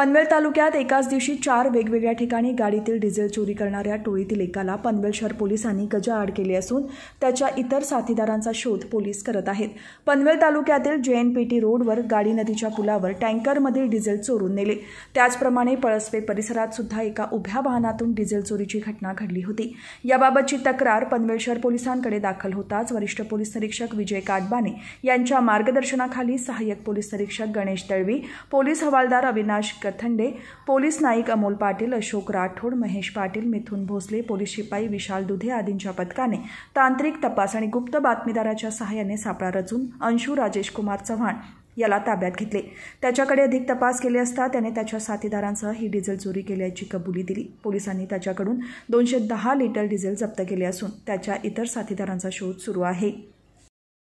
पनवेल तालुक्यात एकाच दिवशी चार वेगवेगळ्या ठिकाणी गाडीतील डिझेल चोरी करणाऱ्या टोळीतील एकाला पनवेल शहर पोलिसांनी गजाआड केले असून त्याच्या इतर साथीदारांचा शोध पोलीस करत आहेत पनवेल तालुक्यातील जे एन पी टी रोडवर गाडी नदीच्या पुलावर टँकरमधील डिझेल चोरून नेले त्याचप्रमाणे पळसवे परिसरात सुद्धा एका उभ्या वाहनातून डिझेल चोरीची घटना घडली होती याबाबतची तक्रार पनवेल शहर पोलिसांकडे दाखल होताच वरिष्ठ पोलीस निरीक्षक विजय काटबाने यांच्या मार्गदर्शनाखाली सहाय्यक पोलीस निरीक्षक गणेश दळवी पोलीस हवालदार अविनाश थंडे पोलीस नाईक अमोल पाटील अशोक राठोड महेश पाटील मिथुन भोसले पोलीस शिपाई विशाल दुधे आदींच्या पथकाने तांत्रिक तपास आणि गुप्त बातमीदाराच्या सहाय्याने सापळा रचून अंशू राजेश कुमार चव्हाण याला ताब्यात घेतले त्याच्याकडे अधिक तपास केले असता त्याने त्याच्या साथीदारांसह ही डिझेल चोरी केल्याची कबुली दिली पोलिसांनी त्याच्याकडून दोनशे दहा लिटर डिझेल जप्त केले असून त्याच्या इतर साथीदारांचा शोध सुरू आहे